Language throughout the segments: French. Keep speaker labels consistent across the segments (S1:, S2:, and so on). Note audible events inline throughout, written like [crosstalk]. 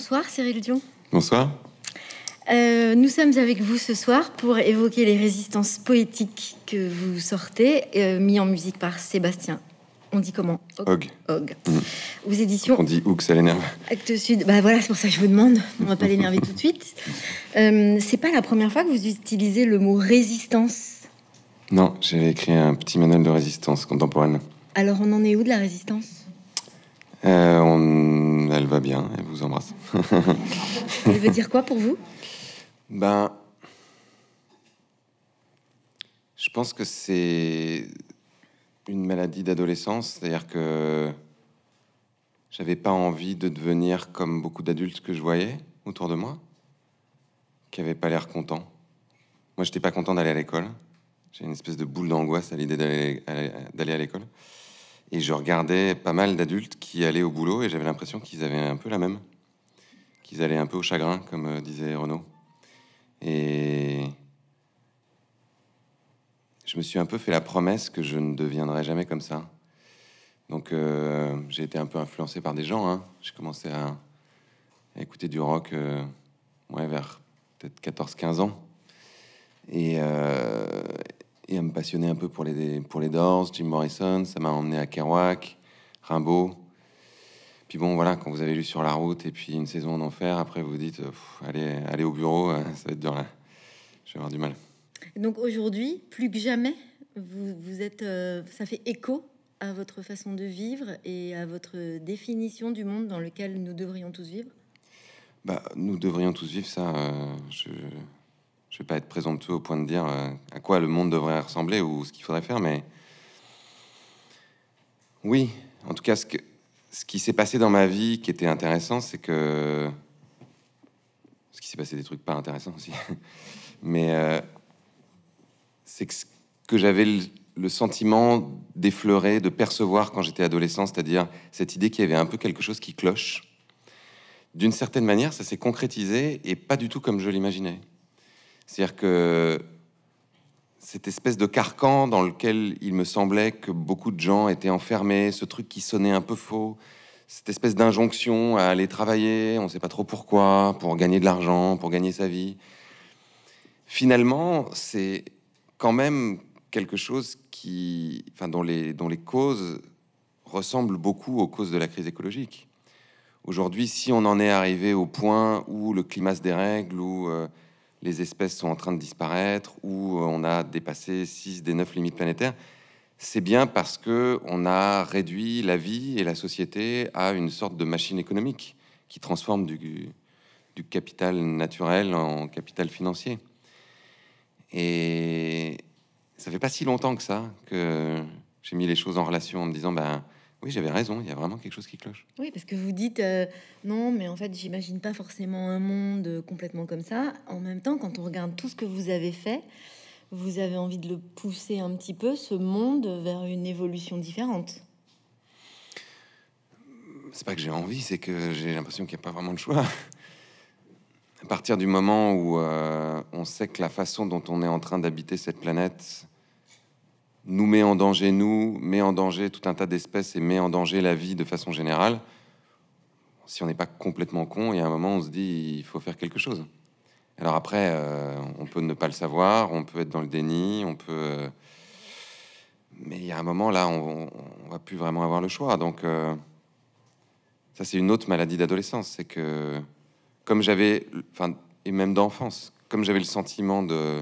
S1: Bonsoir Cyril Dion. Bonsoir. Euh, nous sommes avec vous ce soir pour évoquer les résistances poétiques que vous sortez, euh, mis en musique par Sébastien. On dit comment Og. Og. Mm. Aux éditions. On
S2: dit que ça l'énerve.
S1: Acte Sud. Bah voilà, c'est pour ça que je vous demande. On va pas l'énerver tout de suite. [laughs] Euh, c'est pas la première fois que vous utilisez le mot résistance.
S2: Non, j'avais écrit un petit manuel de résistance contemporaine.
S1: Alors on en est où de la résistance
S2: On elle va bien, elle vous embrasse. [laughs] elle veut dire quoi pour vous Ben, je pense que c'est une maladie d'adolescence, c'est-à-dire que j'avais pas envie de devenir comme beaucoup d'adultes que je voyais autour de moi, qui n'avaient pas l'air contents. Moi, j'étais pas content d'aller à l'école. J'ai une espèce de boule d'angoisse à l'idée d'aller à l'école. Et je regardais pas mal d'adultes qui allaient au boulot et j'avais l'impression qu'ils avaient un peu la même. Qu'ils allaient un peu au chagrin, comme euh, disait Renaud. Et je me suis un peu fait la promesse que je ne deviendrais jamais comme ça. Donc euh, j'ai été un peu influencé par des gens. Hein. J'ai commencé à, écouter du rock euh, ouais, vers peut-être 14-15 ans. Et, et à me passionner un peu pour les, pour les Doors, Jim Morrison. Ça m'a emmené à Kerouac, Rimbaud. Puis bon, voilà, quand vous avez lu sur la route et puis une saison en enfer, après vous dites, euh, allez, allez au bureau, euh, ça va être dur là. Je vais avoir du mal.
S1: Donc aujourd'hui, plus que jamais, vous, vous êtes, euh, ça fait écho à votre façon de vivre et à votre définition du monde dans lequel nous devrions tous vivre.
S2: Bah, nous devrions tous vivre ça. je, je vais pas être présomptueux au point de dire euh, à quoi le monde devrait ressembler ou ce qu'il faudrait faire, mais oui, en tout cas, ce, que, ce qui s'est passé dans ma vie qui était intéressant, c'est que ce qui s'est passé des trucs pas intéressants aussi, [laughs] mais euh, c'est que, j'avais le, le, sentiment d'effleurer, de percevoir quand j'étais adolescent, c'est-à-dire cette idée qu'il y avait un peu quelque chose qui cloche. D'une certaine manière, ça s'est concrétisé et pas du tout comme je l'imaginais. C'est-à-dire que cette espèce de carcan dans lequel il me semblait que beaucoup de gens étaient enfermés, ce truc qui sonnait un peu faux, cette espèce d'injonction à aller travailler, on ne sait pas trop pourquoi, pour gagner de l'argent, pour gagner sa vie. Finalement, c'est quand même quelque chose qui, enfin, dont, les, causes ressemblent beaucoup aux causes de la crise écologique. Aujourd'hui, si on en est arrivé au point où le climat se dérègle, où euh, les espèces sont en train de disparaître ou euh, on a dépassé 6 des 9 limites planétaires, c'est bien parce que on a réduit la vie et la société à une sorte de machine économique qui transforme du, capital naturel en capital financier. Et ça fait pas si longtemps que ça que j'ai mis les choses en relation en me disant ben oui, j'avais raison, il y a vraiment quelque chose qui cloche.
S1: Oui, parce que vous dites euh, non, mais en fait, j'imagine pas forcément un monde euh, complètement comme ça. En même temps, quand on regarde tout ce que vous avez fait, vous avez envie de le pousser un petit peu, ce monde, vers une évolution différente.
S2: C'est pas que j'ai envie, c'est que j'ai l'impression qu'il n'y a pas vraiment de choix. À partir du moment où euh, on sait que la façon dont on est en train d'habiter cette planète nous met en danger nous, met en danger tout un tas d'espèces et met en danger la vie de façon générale, si on n'est pas complètement con, il y a un moment on se dit il faut faire quelque chose. Alors après, euh, on peut ne pas le savoir, on peut être dans le déni, on peut. mais il y a un moment là, on, ne va plus vraiment avoir le choix. Donc euh, ça, c'est une autre maladie d'adolescence, c'est que comme j'avais, et même d'enfance, comme j'avais le sentiment de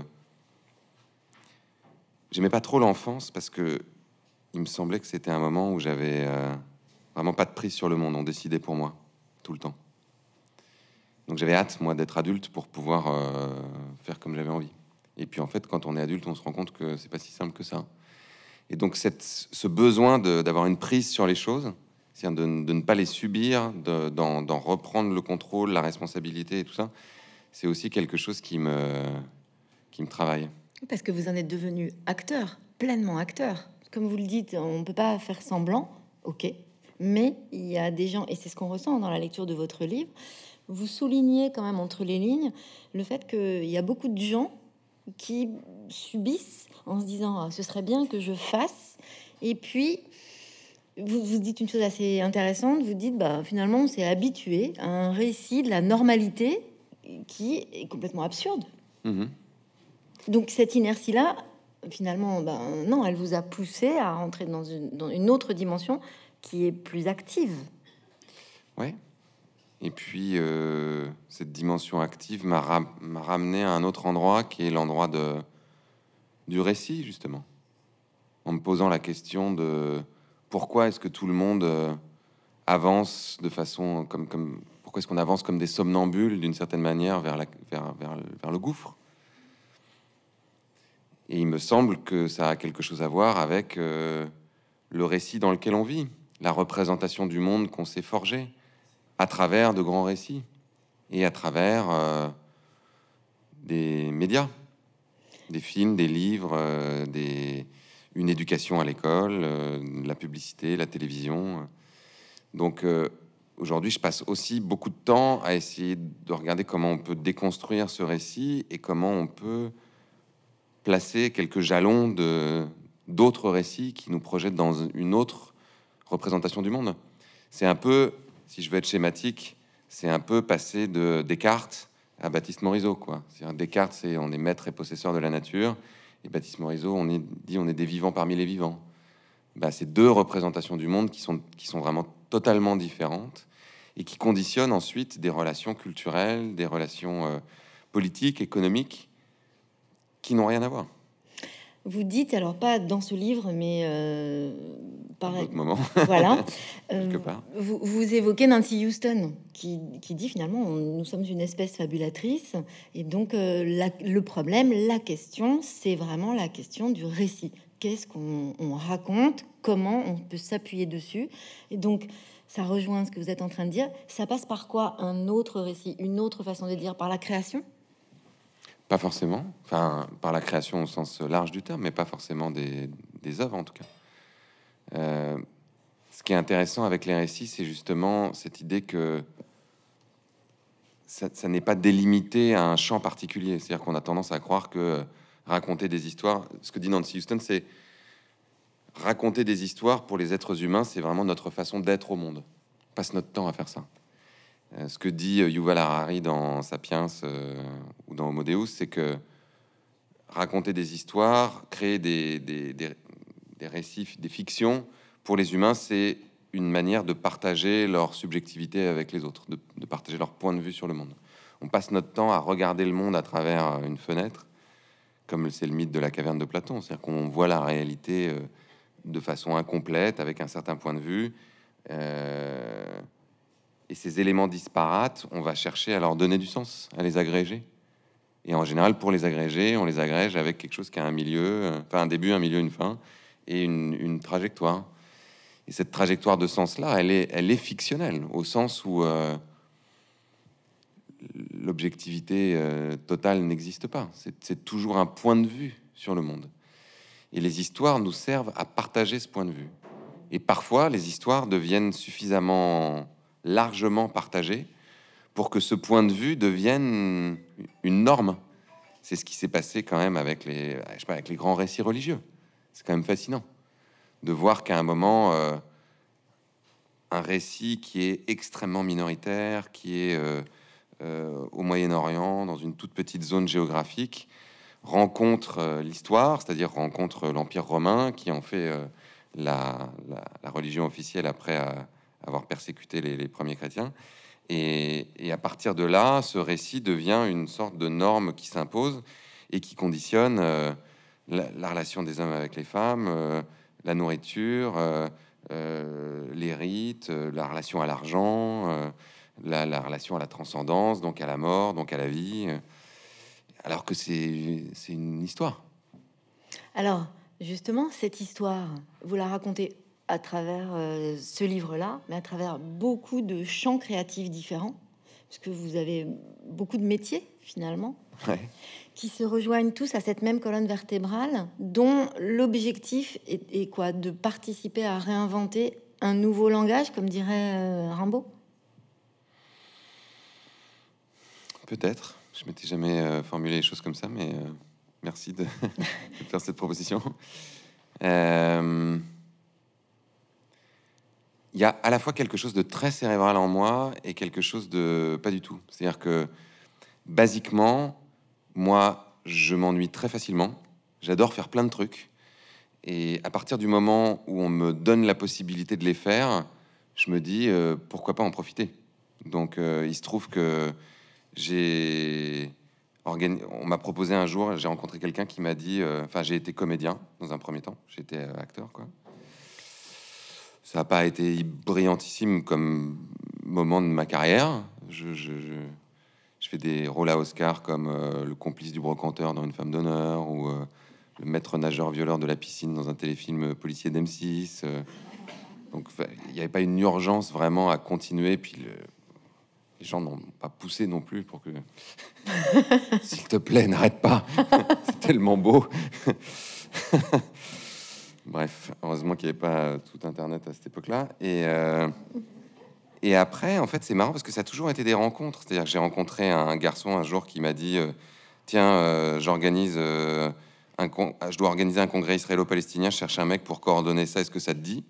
S2: J'aimais pas trop l'enfance parce que il me semblait que c'était un moment où j'avais euh, vraiment pas de prise sur le monde. On décidait pour moi tout le temps. Donc j'avais hâte moi d'être adulte pour pouvoir euh, faire comme j'avais envie. Et puis en fait, quand on est adulte, on se rend compte que c'est pas si simple que ça. Et donc cette, ce besoin d'avoir une prise sur les choses, c'est-à-dire de, de, ne pas les subir, d'en reprendre le contrôle, la responsabilité et tout ça, c'est aussi quelque chose qui me, qui me travaille.
S1: Parce que vous en êtes devenu acteur, pleinement acteur. Comme vous le dites, on ne peut pas faire semblant, ok. Mais il y a des gens, et c'est ce qu'on ressent dans la lecture de votre livre, vous soulignez quand même entre les lignes le fait qu'il y a beaucoup de gens qui subissent en se disant ah, ce serait bien que je fasse. Et puis, vous, vous dites une chose assez intéressante, vous dites bah, finalement on s'est habitué à un récit de la normalité qui est complètement absurde. Mmh donc cette inertie-là, finalement, ben, non, elle vous a poussé à rentrer dans une, une autre dimension qui est plus active.
S2: Ouais. Et puis, euh, cette dimension active m'a ramené à un autre endroit qui est l'endroit du récit, justement. En me posant la question de pourquoi est-ce que tout le monde euh, avance de façon comme, comme pourquoi est-ce qu'on avance comme des somnambules d'une certaine manière vers, la, vers, vers, vers le gouffre et il me semble que ça a quelque chose à voir avec euh, le récit dans lequel on vit, la représentation du monde qu'on s'est forgé à travers de grands récits et à travers euh, des médias, des films, des livres, euh, une éducation à l'école, la publicité, la télévision. Donc aujourd'hui, je passe aussi beaucoup de temps à essayer de regarder comment on peut déconstruire ce récit et comment on peut placer quelques jalons de d'autres récits qui nous projettent dans une autre représentation du monde. C'est un peu, si je veux être schématique, c'est un peu passer de Descartes à Baptiste Morisot. Quoi. Descartes, c'est on est maître et possesseur de la nature, et Baptiste Morisot, on est, dit on est des vivants parmi les vivants. Bah, c'est deux représentations du monde qui sont, qui sont vraiment totalement différentes et qui conditionnent ensuite des relations culturelles, des relations euh, politiques, économiques, qui n'ont rien à voir.
S1: Vous dites, alors pas dans ce livre, mais euh, par un moment. [laughs] voilà. [laughs] Euh, vous, vous, évoquez Nancy Houston, qui, qui dit finalement, nous sommes une espèce fabulatrice, et donc euh, le problème, la question, c'est vraiment la question du récit. Qu'est-ce qu'on raconte Comment on peut s'appuyer dessus Et donc, ça rejoint ce que vous êtes en train de dire. Ça passe par quoi Un autre récit, une autre façon de dire, par la création
S2: pas forcément. Enfin, par la création au sens large du terme, mais pas forcément des, œuvres en tout cas. Euh, ce qui est intéressant avec les récits, c'est justement cette idée que ça, ça n'est pas délimité à un champ particulier. C'est-à-dire qu'on a tendance à croire que raconter des histoires, ce que dit Nancy Houston, c'est raconter des histoires pour les êtres humains, c'est vraiment notre façon d'être au monde. On passe notre temps à faire ça. Euh, ce que dit euh, Yuval Harari dans Sapiens euh, ou dans Homo Deus, c'est que raconter des histoires, créer des, des, des, récifs, des fictions, pour les humains, c'est une manière de partager leur subjectivité avec les autres, de, partager leur point de vue sur le monde. On passe notre temps à regarder le monde à travers une fenêtre, comme c'est le mythe de la caverne de Platon, c'est-à-dire qu'on voit la réalité de façon incomplète, avec un certain point de vue. Et ces éléments disparates, on va chercher à leur donner du sens, à les agréger. Et en général, pour les agréger, on les agrège avec quelque chose qui a un milieu, enfin un début, un milieu, une fin, et une, trajectoire. Et cette trajectoire de sens-là, elle est, elle est fictionnelle, au sens où euh, l'objectivité euh, totale n'existe pas. C'est toujours un point de vue sur le monde. Et les histoires nous servent à partager ce point de vue. Et parfois, les histoires deviennent suffisamment largement partagé, pour que ce point de vue devienne une norme. C'est ce qui s'est passé quand même avec les, je sais pas, avec les grands récits religieux. C'est quand même fascinant de voir qu'à un moment, euh, un récit qui est extrêmement minoritaire, qui est euh, euh, au Moyen-Orient, dans une toute petite zone géographique, rencontre l'histoire, c'est-à-dire rencontre l'Empire romain, qui en fait la, la, religion officielle après avoir persécuté les, premiers chrétiens. Et, à partir de là, ce récit devient une sorte de norme qui s'impose et qui conditionne euh, la, relation des hommes avec les femmes, euh, la nourriture, euh, les rites, la relation à l'argent, la, la, relation à la transcendance, donc à la mort, donc à la vie, alors que c'est une histoire.
S1: Alors, justement, cette histoire, vous la racontez à travers euh, ce livre-là, mais à travers beaucoup de champs créatifs différents, puisque vous avez beaucoup de métiers finalement, qui se rejoignent tous à cette même colonne vertébrale, dont l'objectif est, quoi De participer à réinventer un nouveau langage, comme dirait euh, Rimbaud.
S2: Peut-être. Je m'étais jamais euh, formulé les choses comme ça, mais merci de, [laughs] de faire cette proposition. Euh, il y a à la fois quelque chose de très cérébral en moi et quelque chose de pas du tout. C'est-à-dire que, basiquement, moi, je m'ennuie très facilement. J'adore faire plein de trucs. Et à partir du moment où on me donne la possibilité de les faire, je me dis euh, pourquoi pas en profiter. Donc euh, il se trouve que j'ai on m'a proposé un jour, j'ai rencontré quelqu'un qui m'a dit, euh, enfin j'ai été comédien dans un premier temps, j'étais acteur quoi. Ça n'a pas été brillantissime comme moment de ma carrière. Je, fais des rôles à Oscar comme euh, le complice du brocanteur dans Une femme d'honneur ou euh, le maître nageur violeur de la piscine dans un téléfilm euh, policier d'M6. donc il n'y avait pas une urgence vraiment à continuer. Puis les gens n'ont pas poussé non plus pour que [laughs] s'il te plaît, n'arrête pas. [laughs] C'est tellement beau. [laughs] Bref, heureusement qu'il n'y avait pas euh, tout Internet à cette époque-là. Euh, et, après, en fait, c'est marrant parce que ça a toujours été des rencontres. C'est-à-dire que j'ai rencontré un garçon un jour qui m'a dit euh, Tiens, j'organise je dois organiser un congrès israélo-palestinien, je cherche un mec pour coordonner ça, est-ce que ça te dit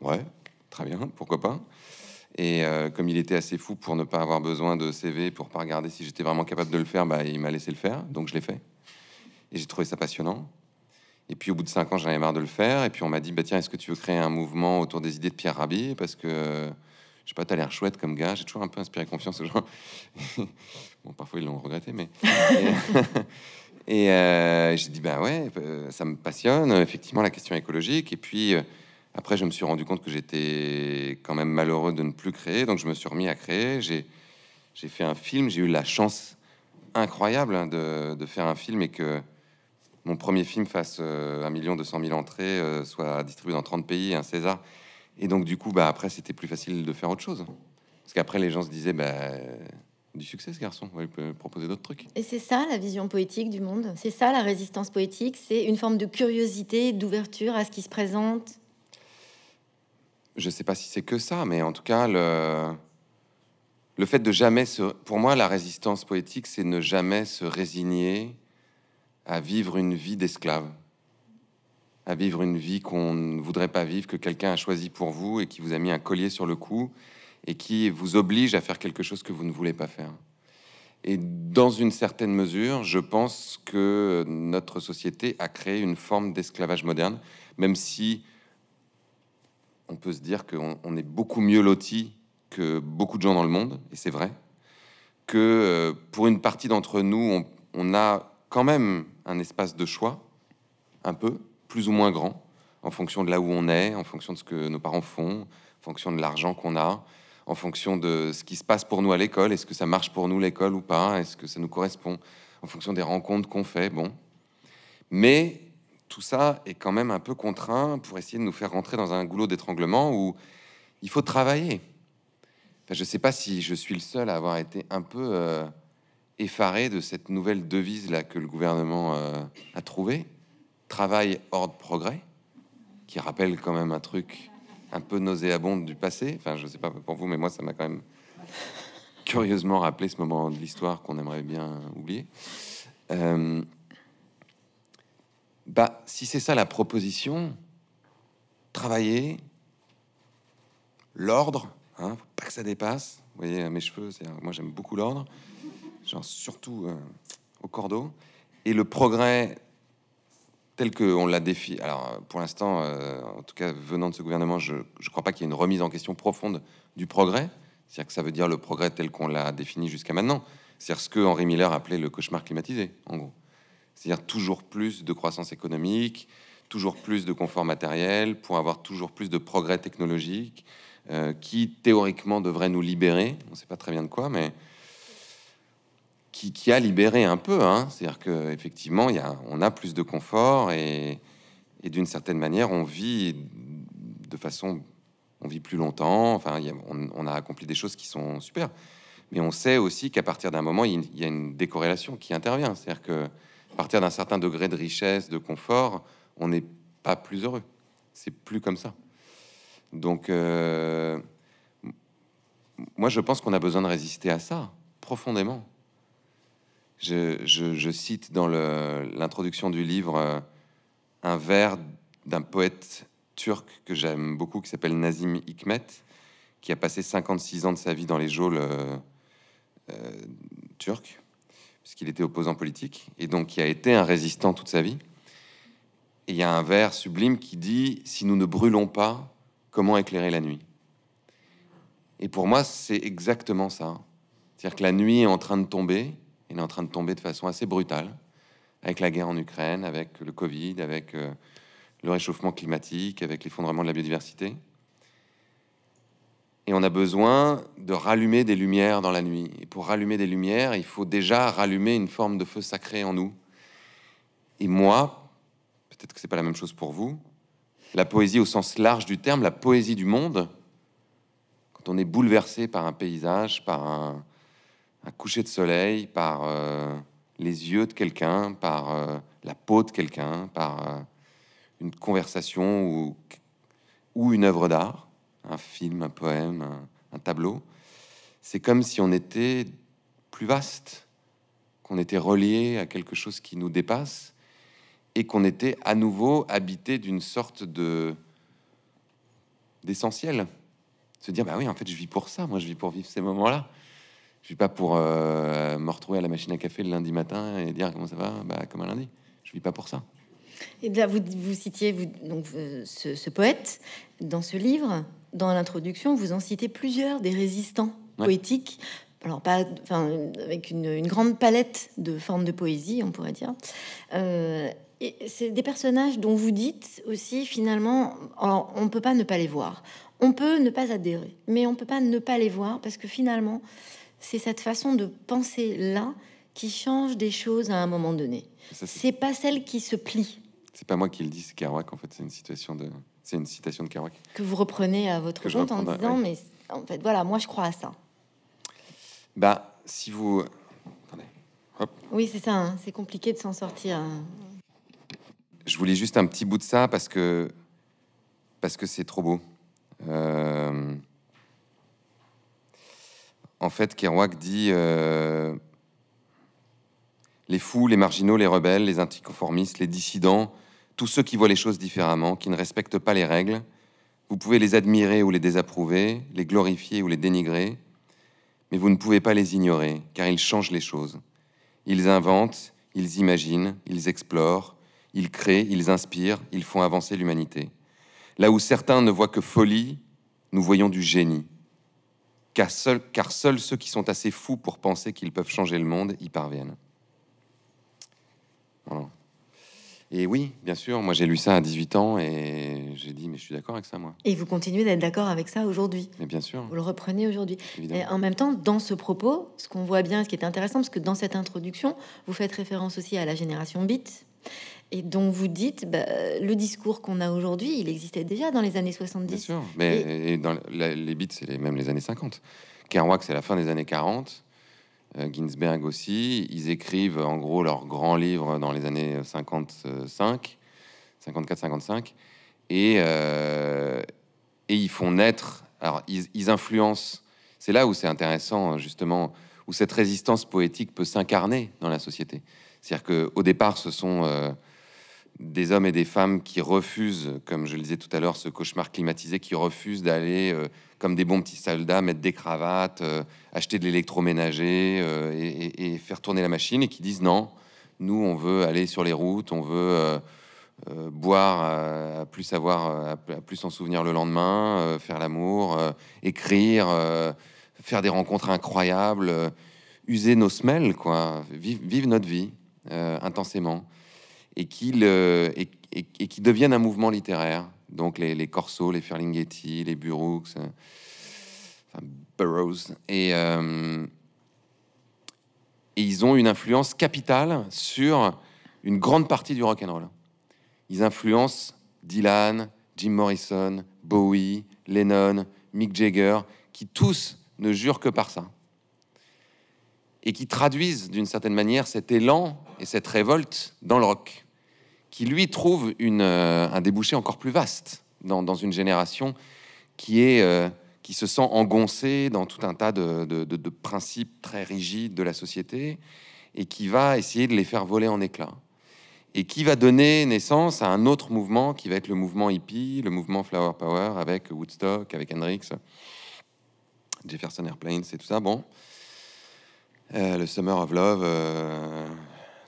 S2: Ouais, très bien, pourquoi pas. Et comme il était assez fou pour ne pas avoir besoin de CV, pour pas regarder si j'étais vraiment capable de le faire, bah, il m'a laissé le faire, donc je l'ai fait. Et j'ai trouvé ça passionnant. Et puis au bout de cinq ans, j'en avais marre de le faire. Et puis on m'a dit, bah, tiens, est-ce que tu veux créer un mouvement autour des idées de Pierre Rabhi Parce que, je sais pas, tu as l'air chouette comme gars. J'ai toujours un peu inspiré confiance aux gens. [laughs] bon, parfois ils l'ont regretté, mais... [laughs] et euh, j'ai dit, bah ouais, euh, ça me passionne, effectivement, la question écologique. Et puis euh, après, je me suis rendu compte que j'étais quand même malheureux de ne plus créer. Donc je me suis remis à créer. J'ai, fait un film. J'ai eu la chance incroyable hein, de, de faire un film et que mon premier film fasse euh, un million deux cent mille entrées, euh, soit distribué dans 30 pays, un César. Et donc, du coup, bah, après, c'était plus facile de faire autre chose. Parce qu'après, les gens se disaient, bah, du succès, ce garçon, il peut proposer d'autres trucs.
S1: Et c'est ça la vision poétique du monde, c'est ça la résistance poétique, c'est une forme de curiosité, d'ouverture à ce qui se présente.
S2: Je sais pas si c'est que ça, mais en tout cas, le, le fait de jamais se. Pour moi, la résistance poétique, c'est ne jamais se résigner à vivre une vie d'esclave, à vivre une vie qu'on ne voudrait pas vivre, que quelqu'un a choisi pour vous et qui vous a mis un collier sur le cou et qui vous oblige à faire quelque chose que vous ne voulez pas faire. Et dans une certaine mesure, je pense que notre société a créé une forme d'esclavage moderne, même si on peut se dire qu'on est beaucoup mieux loti que beaucoup de gens dans le monde, et c'est vrai, que euh, pour une partie d'entre nous, on, on, a quand même un espace de choix, un peu, plus ou moins grand, en fonction de là où on est, en fonction de ce que nos parents font, en fonction de l'argent qu'on a, en fonction de ce qui se passe pour nous à l'école. Est-ce que ça marche pour nous l'école ou pas Est-ce que ça nous correspond En fonction des rencontres qu'on fait, bon. Mais tout ça est quand même un peu contraint pour essayer de nous faire rentrer dans un goulot d'étranglement où il faut travailler. je ne sais pas si je suis le seul à avoir été un peu... Euh, effaré de cette nouvelle devise là que le gouvernement euh, a trouvée travail, hors de progrès, qui rappelle quand même un truc un peu nauséabond du passé. Enfin, je sais pas pour vous, mais moi, ça m'a quand même curieusement rappelé ce moment de l'histoire qu'on aimerait bien oublier. Euh, bah, si c'est ça la proposition, travailler, l'ordre, hein, pas que ça dépasse. Vous voyez, mes cheveux, moi j'aime beaucoup l'ordre surtout euh, au cordeau. Et le progrès tel qu'on l'a défini... Alors, euh, pour l'instant, euh, en tout cas, venant de ce gouvernement, je ne crois pas qu'il y ait une remise en question profonde du progrès. C'est-à-dire que ça veut dire le progrès tel qu'on l'a défini jusqu'à maintenant. C'est-à-dire ce que Henri Miller appelait le cauchemar climatisé, en gros. C'est-à-dire toujours plus de croissance économique, toujours plus de confort matériel, pour avoir toujours plus de progrès technologique, qui théoriquement devrait nous libérer. On ne sait pas très bien de quoi, mais qui, a libéré un peu. Hein. C'est-à-dire qu'effectivement, on a plus de confort et, d'une certaine manière, on vit de façon. On vit plus longtemps. Enfin, on, a accompli des choses qui sont super. Mais on sait aussi qu'à partir d'un moment, il y a une décorrélation qui intervient. C'est-à-dire que à partir d'un certain degré de richesse, de confort, on n'est pas plus heureux. C'est plus comme ça. Donc, euh, moi, je pense qu'on a besoin de résister à ça profondément. Je, cite dans l'introduction du livre euh, un vers d'un poète turc que j'aime beaucoup, qui s'appelle Nazim Hikmet, qui a passé 56 ans de sa vie dans les geôles euh, euh, turcs turques, puisqu'il était opposant politique, et donc qui a été un résistant toute sa vie. il y a un vers sublime qui dit Si nous ne brûlons pas, comment éclairer la nuit Et pour moi, c'est exactement ça. C'est-à-dire que la nuit est en train de tomber, il est en train de tomber de façon assez brutale, avec la guerre en Ukraine, avec le Covid, avec euh, le réchauffement climatique, avec l'effondrement de la biodiversité. Et on a besoin de rallumer des lumières dans la nuit. Et pour rallumer des lumières, il faut déjà rallumer une forme de feu sacré en nous. Et moi, peut-être que c'est pas la même chose pour vous, la poésie au sens large du terme, la poésie du monde, quand on est bouleversé par un paysage, par un, un coucher de soleil, par euh, les yeux de quelqu'un, par euh, la peau de quelqu'un, par euh, une conversation ou, une œuvre d'art, un film, un poème, un, un tableau. C'est comme si on était plus vaste, qu'on était relié à quelque chose qui nous dépasse et qu'on était à nouveau habité d'une sorte de d'essentiel. Se dire, bah oui, en fait, je vis pour ça, moi, je vis pour vivre ces moments-là. Je suis pas pour euh, me retrouver à la machine à café le lundi matin et dire comment ça va, bah, comme un lundi. Je vis pas pour ça.
S1: Et eh là, vous, vous citiez vous, donc, euh, ce, poète dans ce livre, dans l'introduction, vous en citez plusieurs des résistants poétiques. Alors pas, enfin, avec une, grande palette de formes de poésie, on pourrait dire. Euh, et c'est des personnages dont vous dites aussi finalement, alors, on peut pas ne pas les voir. On peut ne pas adhérer, mais on peut pas ne pas les voir parce que finalement, c'est cette façon de penser là qui change des choses à un moment donné. C'est pas celle qui se plie.
S2: C'est pas moi qui le dis, c'est Kerouac. En fait, c'est une situation de, c'est une citation de Kerouac
S1: que vous reprenez à votre compte en disant, mais en fait, voilà, moi je crois à ça.
S2: Bah, si vous,
S1: Oui, c'est ça. Hein, c'est compliqué de s'en sortir. Hein.
S2: Je voulais juste un petit bout de ça parce que parce que c'est trop beau. Euh en fait, Kerouac dit euh, les fous, les marginaux, les rebelles, les anticonformistes, les dissidents, tous ceux qui voient les choses différemment, qui ne respectent pas les règles, vous pouvez les admirer ou les désapprouver, les glorifier ou les dénigrer, mais vous ne pouvez pas les ignorer, car ils changent les choses. Ils inventent, ils imaginent, ils explorent, ils créent, ils inspirent, ils font avancer l'humanité. Là où certains ne voient que folie, nous voyons du génie car, seuls ceux qui sont assez fous pour penser qu'ils peuvent changer le monde y parviennent. Et oui, bien sûr, moi j'ai lu ça à 18 ans et j'ai dit, mais je suis d'accord avec ça, moi.
S1: Et vous continuez d'être d'accord avec ça aujourd'hui. Mais bien sûr. Vous le reprenez aujourd'hui. Et en même temps, dans ce propos, ce qu'on voit bien, ce qui est intéressant, parce que dans cette introduction, vous faites référence aussi à la génération bit », et dont vous dites bah, le discours qu'on a aujourd'hui, il existait déjà dans les années 70. Bien sûr,
S2: mais dans les bits c'est même les années 50. Kerouac, c'est la fin des années 40. Euh, Ginsberg aussi. Ils écrivent en gros leurs grands livres dans les années 55, 54-55. Et, euh, et ils font naître, alors ils influencent. C'est là où c'est intéressant, justement, où cette résistance poétique peut s'incarner dans la société. C'est-à-dire qu'au départ, ce sont euh, des hommes et des femmes qui refusent, comme je le disais tout à l'heure, ce cauchemar climatisé, qui refusent d'aller euh, comme des bons petits soldats, mettre des cravates, euh, acheter de l'électroménager et, faire tourner la machine, et qui disent non, nous on veut aller sur les routes, on veut boire, à, plus savoir, plus s'en souvenir le lendemain, faire l'amour, écrire, faire des rencontres incroyables, user nos semelles, quoi, Vive vivre notre vie. Euh, intensément et qui euh, et, un mouvement littéraire. Donc les, Corso, les Ferlinghetti, les Burroughs, euh, enfin Burroughs. Et, et, ils ont une influence capitale sur une grande partie du rock and roll. Ils influencent Dylan, Jim Morrison, Bowie, Lennon, Mick Jagger, qui tous ne jurent que par ça et qui traduisent d'une certaine manière cet élan et cette révolte dans le rock, qui lui trouve euh, un débouché encore plus vaste dans, une génération qui, est, euh, qui se sent engoncée dans tout un tas de, de, de, principes très rigides de la société et qui va essayer de les faire voler en éclats. Et qui va donner naissance à un autre mouvement qui va être le mouvement hippie, le mouvement Flower Power avec Woodstock, avec Hendrix, Jefferson Airplane, c'est tout ça. Bon, euh, le Summer of Love, euh,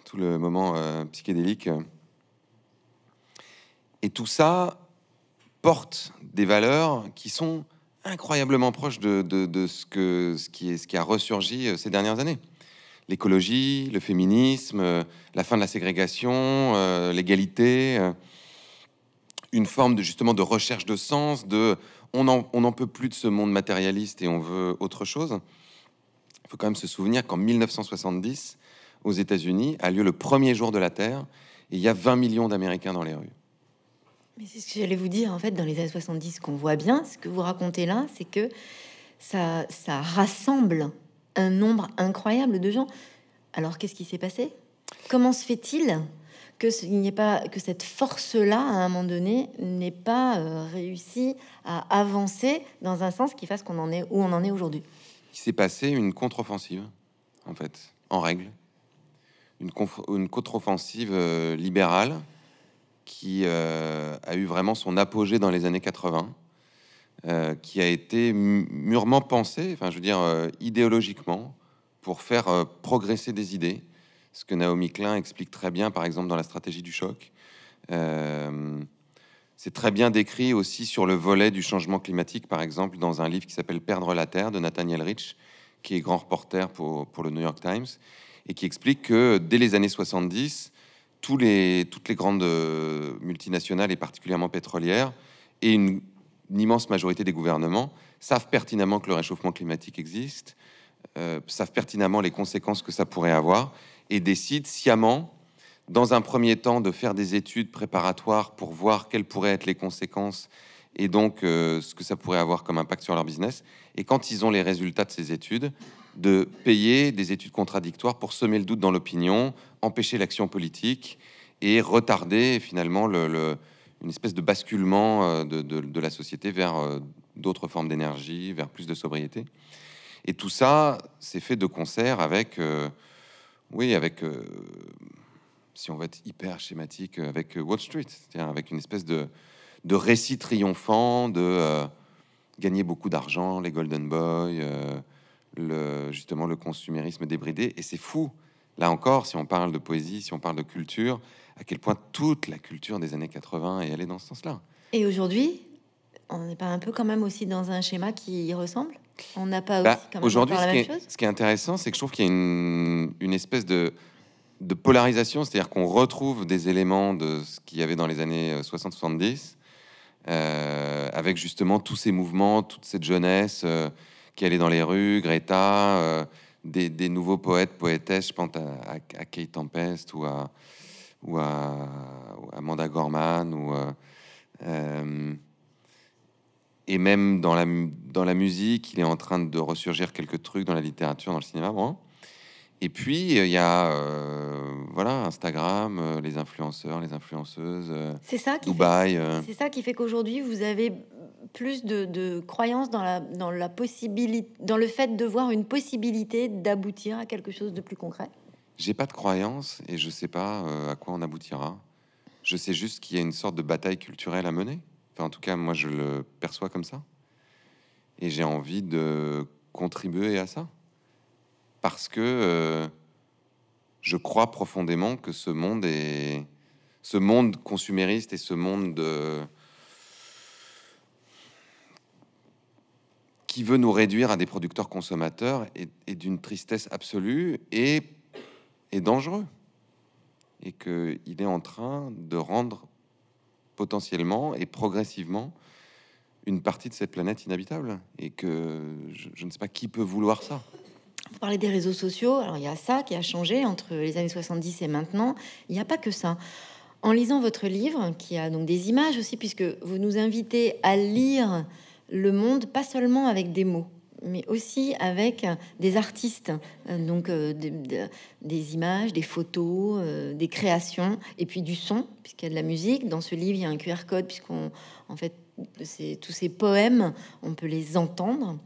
S2: tout le moment euh, psychédélique. Et tout ça porte des valeurs qui sont incroyablement proches de, ce, qui a ressurgi ces dernières années. L'écologie, le féminisme, la fin de la ségrégation, l'égalité, une forme de, justement de recherche de sens, de on n'en peut plus de ce monde matérialiste et on veut autre chose. Il faut quand même se souvenir qu'en 1970, aux États-Unis, a lieu le premier jour de la Terre, et il y a 20 millions d'Américains dans les rues.
S1: Mais c'est ce que j'allais vous dire, en fait, dans les années 70, qu'on voit bien, ce que vous racontez là, c'est que ça, ça rassemble un nombre incroyable de gens. Alors, qu'est-ce qui s'est passé Comment se fait-il que, n'y ait pas, que cette force-là, à un moment donné, n'ait pas euh, réussi à avancer dans un sens qui fasse qu'on en est où on en est aujourd'hui
S2: qui s'est passé une contre-offensive, en fait, en règle. Une, une contre-offensive euh, libérale qui euh, a eu vraiment son apogée dans les années 80, euh, qui a été mûrement pensée, enfin, je veux dire, idéologiquement, pour faire progresser des idées. Ce que Naomi Klein explique très bien, par exemple, dans la stratégie du choc. C'est très bien décrit aussi sur le volet du changement climatique, par exemple, dans un livre qui s'appelle Perdre la Terre de Nathaniel Rich, qui est grand reporter pour, le New York Times, et qui explique que dès les années 70, tous toutes les grandes euh, multinationales, et particulièrement pétrolières, et une, immense majorité des gouvernements, savent pertinemment que le réchauffement climatique existe, euh, savent pertinemment les conséquences que ça pourrait avoir, et décident sciemment dans un premier temps, de faire des études préparatoires pour voir quelles pourraient être les conséquences et donc euh, ce que ça pourrait avoir comme impact sur leur business. Et quand ils ont les résultats de ces études, de payer des études contradictoires pour semer le doute dans l'opinion, empêcher l'action politique et retarder finalement le, une espèce de basculement euh, de, la société vers euh, d'autres formes d'énergie, vers plus de sobriété. Et tout ça, c'est fait de concert avec, oui, avec si on veut être hyper schématique, euh, avec euh, Wall Street, cest avec une espèce de, de récit triomphant de euh, gagner beaucoup d'argent, les Golden Boys, le, justement le consumérisme débridé. Et c'est fou, là encore, si on parle de poésie, si on parle de culture, à quel point toute la culture des années 80 est allée dans ce sens-là.
S1: Et aujourd'hui, on n'est pas un peu quand même aussi dans un schéma qui y ressemble On n'a pas bah, Aujourd'hui, ce,
S2: ce, qui est intéressant, c'est que je trouve qu'il y a une espèce de de polarisation, c'est-à-dire qu'on retrouve des éléments de ce qu'il y avait dans les années 60-70, euh, euh, avec justement tous ces mouvements, toute cette jeunesse euh, qui allait dans les rues, Greta, des, nouveaux poètes, poétesses, je pense à, Kate Tempest ou à, Amanda Gorman, ou, et même dans la, dans la musique, il est en train de ressurgir quelques trucs dans la littérature, dans le cinéma. Bon. Et puis, il y a euh, voilà, Instagram, euh, les influenceurs, les influenceuses, euh, c'est ça Dubaï. c'est
S1: ça qui fait qu'aujourd'hui, vous avez plus de, de croyance dans dans la possibilité, dans le fait de voir une possibilité d'aboutir à quelque chose de plus concret
S2: J'ai pas de croyance et je sais pas à quoi on aboutira. Je sais juste qu'il y a une sorte de bataille culturelle à mener. Enfin, en tout cas, moi, je le perçois comme ça. Et j'ai envie de contribuer à ça parce que euh, je crois profondément que ce monde est ce monde consumériste et ce monde qui veut nous réduire à des producteurs consommateurs est, d'une tristesse absolue et est dangereux et qu'il est en train de rendre potentiellement et progressivement une partie de cette planète inhabitable et que je ne sais pas qui peut vouloir ça.
S1: Vous parlez des réseaux sociaux, alors il y a ça qui a changé entre les années 70 et maintenant. Il n'y a pas que ça. En lisant votre livre, qui a donc des images aussi, puisque vous nous invitez à lire le monde, pas seulement avec des mots, mais aussi avec des artistes, euh, donc euh, des images, des photos, euh, des créations, et puis du son, puisqu'il y a de la musique. Dans ce livre, il y a un QR code, puisqu'on, en fait, tous ces poèmes, on peut les entendre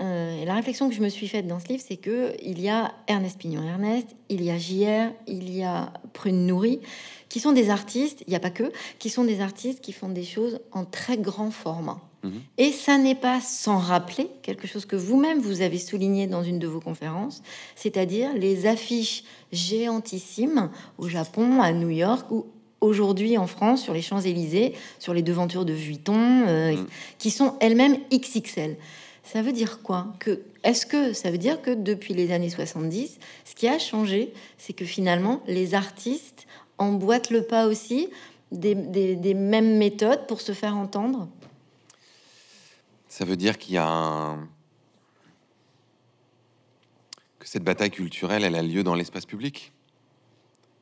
S1: euh, la réflexion que je me suis faite dans ce livre, c'est que il y a Ernest Pignon-Ernest, il y a JR, il y a Prune Nourrie, qui sont des artistes, il n'y a pas que, qui sont des artistes qui font des choses en très grand format. Mhm. Et ça n'est pas sans rappeler quelque chose que vous-même vous avez souligné dans une de vos conférences, c'est-à-dire les affiches géantissimes au Japon, à New York ou aujourd'hui en France sur les Champs-Élysées, sur les devantures de Vuitton, euh, mhm. qui sont elles-mêmes XXL ça veut dire quoi que, Est-ce que ça veut dire que depuis les années 70, ce qui a changé, c'est que finalement, les artistes emboîtent le pas aussi des, des mêmes méthodes pour se faire entendre
S2: Ça veut dire qu'il y a un... que cette bataille culturelle, elle a lieu dans l'espace public.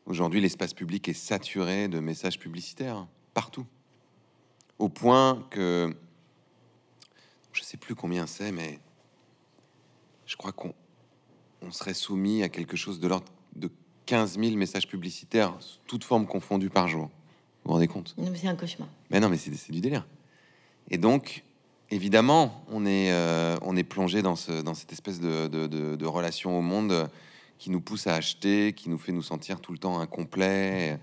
S2: Aujourd'hui, l'espace public est saturé de messages publicitaires, partout. Au point que je ne sais plus combien c'est, mais je crois qu'on on serait soumis à quelque chose de l'ordre de 15 000 messages publicitaires, toutes formes confondues par jour. Vous vous rendez compte C'est un cauchemar. Mais non, mais c'est du délire. Et donc, évidemment, on est, euh, on est plongé dans, ce, dans cette espèce de, relation au monde qui nous pousse à acheter, qui nous fait nous sentir tout le temps incomplets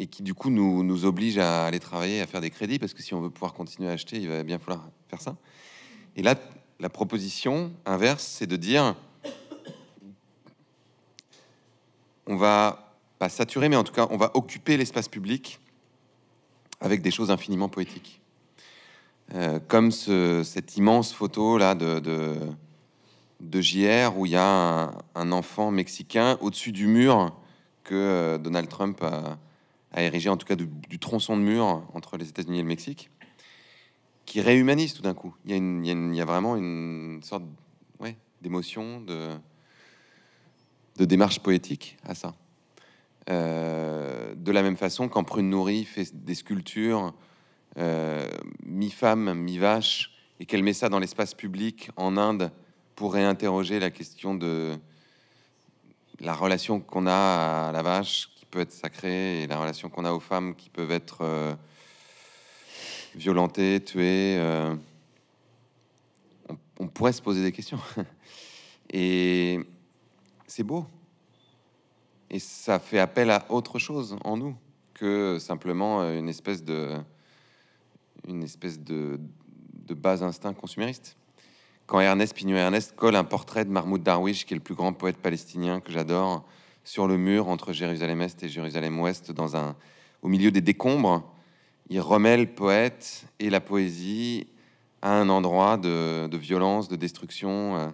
S2: et qui du coup nous, nous oblige à aller travailler, à faire des crédits parce que si on veut pouvoir continuer à acheter, il va bien falloir faire ça. Et là, la proposition inverse, c'est de dire on va pas saturer, mais en tout cas, on va occuper l'espace public avec des choses infiniment poétiques. Euh, comme cette immense photo là de, de, JR où il y a un, enfant mexicain au-dessus du mur que euh, Donald Trump a, a, érigé, en tout cas du tronçon de mur entre les États-Unis et le Mexique qui réhumanise tout d'un coup. Il y, a vraiment une sorte d'émotion, de, de démarche poétique à ça. Euh, de la même façon quand Prune Nourri fait des sculptures euh, mi-femme, mi-vache, et qu'elle met ça dans l'espace public en Inde pour réinterroger la question de la relation qu'on a à la vache qui peut être sacrée et la relation qu'on a aux femmes qui peuvent être... Euh, Violenté, tuer, euh, on, pourrait se poser des questions. [laughs] Et c'est beau. Et ça fait appel à autre chose en nous que simplement euh, une espèce de, une espèce de, bas instinct consumériste. Quand Ernest Pignot-Ernest colle un portrait de Mahmoud Darwish, qui est le plus grand poète palestinien que j'adore, sur le mur entre Jérusalem-Est et Jérusalem-Ouest, dans un, au milieu des décombres, il remet le poète et la poésie à un endroit de, violence, de destruction. Euh,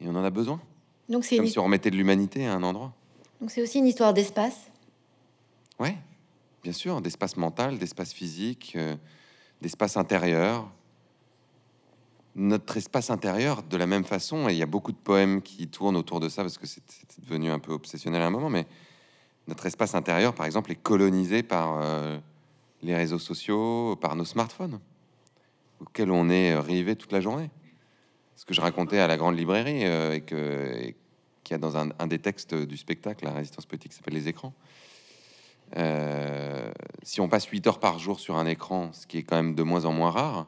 S2: et on en a besoin. Donc c'est comme une... si on remettait de l'humanité à un endroit.
S1: Donc c'est aussi une histoire d'espace.
S2: Ouais, bien sûr, d'espace mental, d'espace physique, euh, d'espace intérieur. Notre espace intérieur, de la même façon, et il y a beaucoup de poèmes qui tournent autour de ça parce que c'est devenu un peu obsessionnel à un moment, mais notre espace intérieur, par exemple, est colonisé par euh, les réseaux sociaux, par nos smartphones, auxquels on est euh, rivé toute la journée. Ce que je racontais à la grande librairie euh, et qu'il y a dans un, des textes du spectacle, la résistance politique, s'appelle les écrans. si on passe 8 heures par jour sur un écran, ce qui est quand même de moins en moins rare,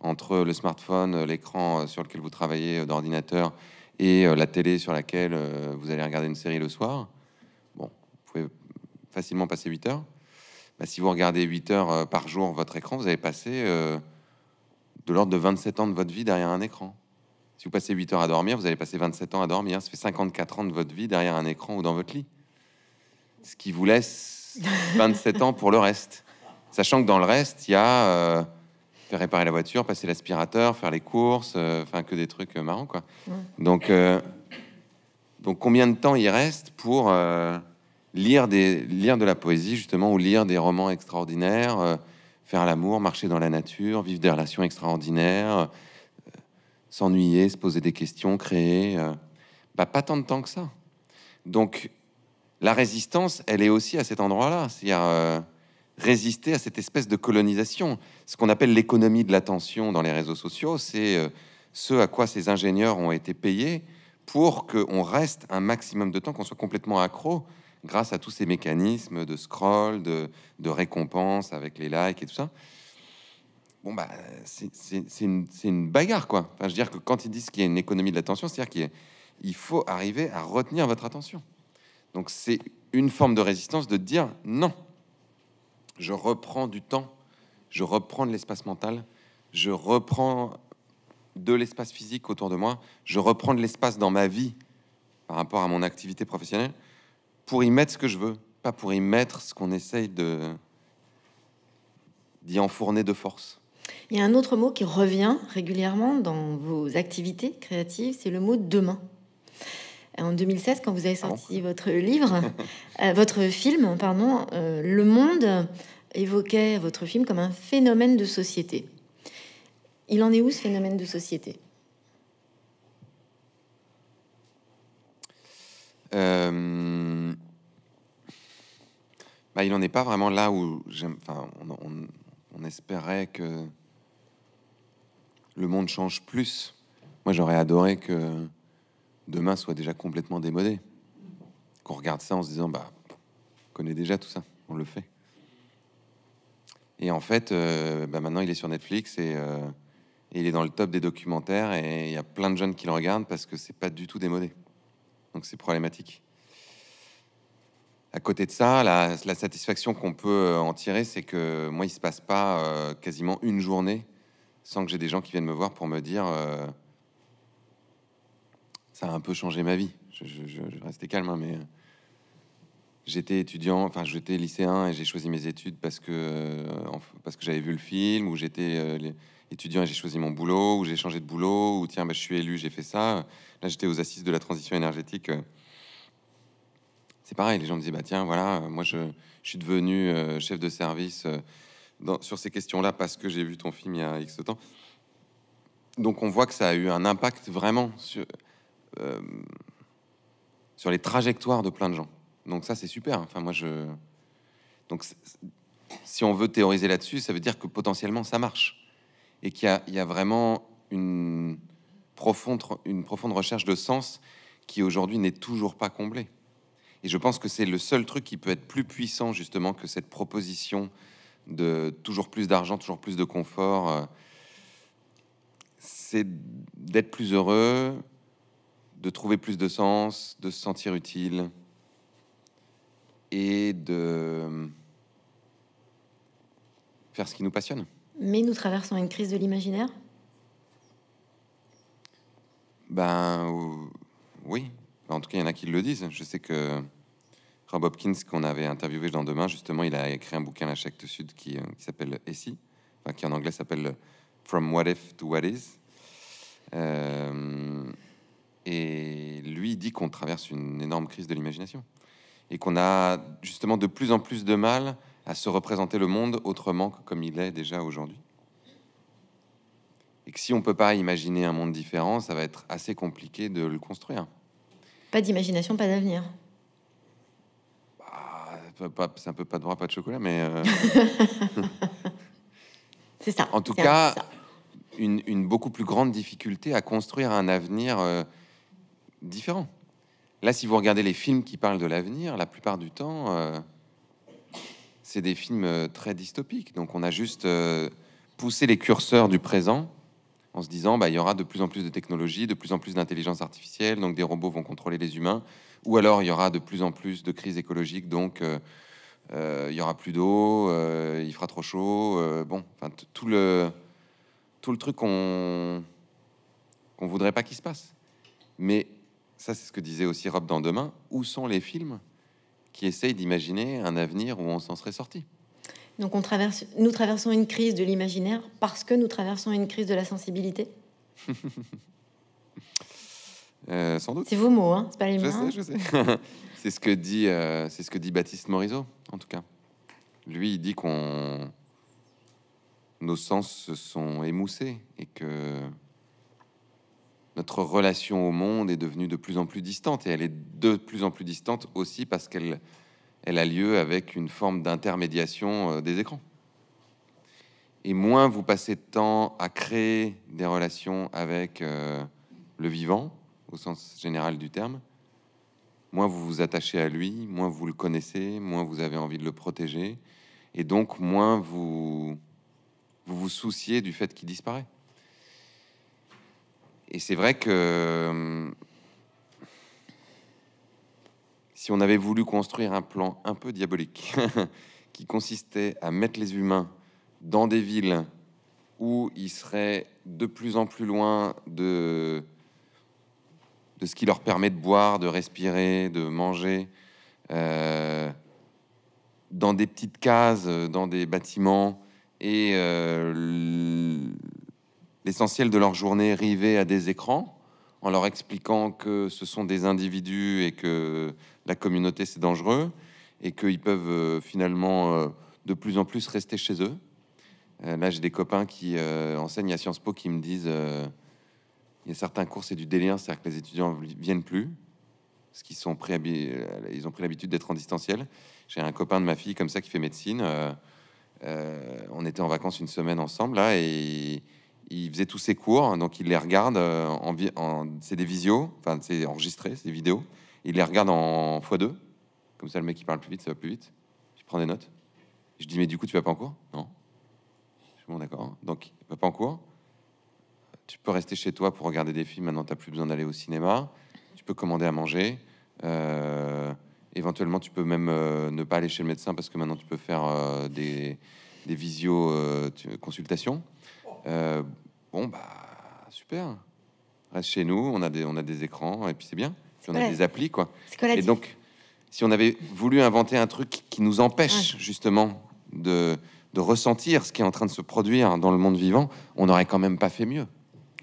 S2: entre le smartphone, l'écran sur lequel vous travaillez d'ordinateur et la télé sur laquelle vous allez regarder une série le soir, facilement passer 8 heures. Bah, si vous regardez 8 heures euh, par jour votre écran, vous avez passé euh, de l'ordre de 27 ans de votre vie derrière un écran. Si vous passez 8 heures à dormir, vous allez passer 27 ans à dormir. Ça fait 54 ans de votre vie derrière un écran ou dans votre lit. Ce qui vous laisse 27 [laughs] ans pour le reste. Sachant que dans le reste, il y a euh, faire réparer la voiture, passer l'aspirateur, faire les courses, enfin que des trucs marrants. quoi. Donc, donc combien de temps il reste pour lire, des, de la poésie, justement, ou lire des romans extraordinaires, euh, faire l'amour, marcher dans la nature, vivre des relations extraordinaires, euh, s'ennuyer, se poser des questions, créer. Euh, bah, pas tant de temps que ça. Donc, la résistance, elle est aussi à cet endroit-là. C'est-à-dire résister à cette espèce de colonisation. Ce qu'on appelle l'économie de l'attention dans les réseaux sociaux, c'est ce à quoi ces ingénieurs ont été payés pour qu'on reste un maximum de temps, qu'on soit complètement accro grâce à tous ces mécanismes de scroll, de, récompense avec les likes et tout ça. Bon, bah, c'est une, bagarre, quoi. Enfin, je veux dire que quand ils disent qu'il y a une économie de l'attention, c'est-à-dire qu'il faut arriver à retenir votre attention. Donc, c'est une forme de résistance de dire non, je reprends du temps, je reprends de l'espace mental, je reprends de l'espace physique autour de moi, je reprends de l'espace dans ma vie par rapport à mon activité professionnelle pour y mettre ce que je veux, pas pour y mettre ce qu'on essaye de d'y enfourner de force.
S1: Il y a un autre mot qui revient régulièrement dans vos activités créatives, c'est le mot demain. En 2016, quand vous avez sorti votre livre, [laughs] euh, votre film, pardon, euh, Le Monde évoquait votre film comme un phénomène de société. Il en est où ce phénomène de société
S2: euh, bah, il n'en est pas vraiment là où j'aime. on, espérait que le monde change plus. Moi, j'aurais adoré que demain soit déjà complètement démodé. Qu'on regarde ça en se disant, bah, on connaît déjà tout ça, on le fait. Et en fait, euh, bah, maintenant, il est sur Netflix et, euh, et, il est dans le top des documentaires et il y a plein de jeunes qui le regardent parce que c'est pas du tout démodé. Donc c'est problématique. À côté de ça, la, satisfaction qu'on peut euh, en tirer, c'est que moi, il se passe pas euh, quasiment une journée sans que j'ai des gens qui viennent me voir pour me dire euh, ça a un peu changé ma vie. Je, restais calme, hein, mais j'étais étudiant, enfin j'étais lycéen et j'ai choisi mes études parce que parce que j'avais vu le film, ou j'étais étudiant et j'ai choisi mon boulot, ou j'ai changé de boulot, ou tiens, bah, je suis élu, j'ai fait ça. Là, j'étais aux assises de la transition énergétique c'est pareil, les gens me disaient, bah tiens, voilà, euh, moi je, suis devenu euh, chef de service euh, dans, sur ces questions-là parce que j'ai vu ton film il y a X temps. Donc on voit que ça a eu un impact vraiment sur, sur les trajectoires de plein de gens. Donc ça, c'est super. Enfin, moi, je... Donc si on veut théoriser là-dessus, ça veut dire que potentiellement ça marche. Et qu'il y y a vraiment une profonde, une profonde recherche de sens qui aujourd'hui n'est toujours pas comblée. Et je pense que c'est le seul truc qui peut être plus puissant justement que cette proposition de toujours plus d'argent, toujours plus de confort. Euh, c'est d'être plus heureux, de trouver plus de sens, de se sentir utile et de faire ce qui nous passionne.
S1: Mais nous traversons une crise de l'imaginaire
S2: Ben oui. En tout cas, il y en a qui le disent. Je sais que Rob Hopkins, qu'on avait interviewé dans Demain, justement, il a écrit un bouquin à Chèque du Sud euh, qui, s'appelle Essie, enfin, qui en anglais s'appelle From What If to What Is. Euh, et lui dit qu'on traverse une énorme crise de l'imagination et qu'on a justement de plus en plus de mal à se représenter le monde autrement que comme il est déjà aujourd'hui. Et que si on ne peut pas imaginer un monde différent, ça va être assez compliqué de le construire.
S1: Pas d'imagination, pas d'avenir.
S2: Bah, c'est un peu pas de droit, pas de chocolat, mais. Euh, [laughs] c'est ça. En tout cas, une, beaucoup plus grande difficulté à construire un avenir euh, différent. Là, si vous regardez les films qui parlent de l'avenir, la plupart du temps, euh, c'est des films très dystopiques. Donc, on a juste poussé les curseurs du présent en se disant bah, il y aura de plus en plus de technologies, de plus en plus d'intelligence artificielle, donc des robots vont contrôler les humains, ou alors il y aura de plus en plus de crises écologiques, donc euh, euh, il y aura plus d'eau, euh, il fera trop chaud, bon, tout le, tout le truc qu'on qu'on voudrait pas qu'il se passe. Mais ça, c'est ce que disait aussi Rob dans Demain, où sont les films qui essayent d'imaginer un avenir où on s'en serait sorti
S1: donc on traverse, nous traversons une crise de l'imaginaire parce que nous traversons une crise de la sensibilité.
S2: [laughs] Euh, sans doute. C'est vos mots, hein c'est pas les miens. Je sais, je sais. [laughs] c'est ce que dit, euh, c'est ce que dit Baptiste Morisot, en tout cas. Lui, il dit qu'on, nos sens se sont émoussés et que notre relation au monde est devenue de plus en plus distante et elle est de plus en plus distante aussi parce qu'elle elle a lieu avec une forme d'intermédiation euh, des écrans. Et moins vous passez de temps à créer des relations avec euh, le vivant, au sens général du terme, moins vous vous attachez à lui, moins vous le connaissez, moins vous avez envie de le protéger, et donc moins vous vous, vous souciez du fait qu'il disparaît. Et c'est vrai que euh, si on avait voulu construire un plan un peu diabolique [laughs] qui consistait à mettre les humains dans des villes où ils seraient de plus en plus loin de, de ce qui leur permet de boire, de respirer, de manger, euh, dans des petites cases, dans des bâtiments, et euh, l'essentiel de leur journée rivé à des écrans, en leur expliquant que ce sont des individus et que la communauté c'est dangereux et qu'ils peuvent euh, finalement euh, de plus en plus rester chez eux. Euh, là, j'ai des copains qui enseignent à Sciences Po qui me disent il y a certains cours, c'est du délire, c'est-à-dire que les étudiants viennent plus parce qu'ils ils ont pris l'habitude d'être en distanciel. J'ai un copain de ma fille comme ça qui fait médecine. on était en vacances une semaine ensemble là et il faisait tous ses cours, donc il les regarde euh, en, en c'est des visios, enfin c'est enregistré, c'est des vidéos. Il les regarde en x2, comme ça le mec qui parle plus vite, ça va plus vite. Je prends des notes. Je dis mais du coup tu vas pas en cours Non. Je suis bon d'accord. Donc va pas en cours. Tu peux rester chez toi pour regarder des films. Maintenant tu t'as plus besoin d'aller au cinéma. Tu peux commander à manger. Euh, éventuellement tu peux même euh, ne pas aller chez le médecin parce que maintenant tu peux faire des, des visio consultations. Euh, bon, bah, super. Reste chez nous, on a des, on a des écrans, et puis c'est bien. on a des applis, quoi. et donc, si on avait voulu inventer un truc qui nous empêche, justement, de, de ressentir ce qui est en train de se produire dans le monde vivant, on n'aurait quand même pas fait mieux.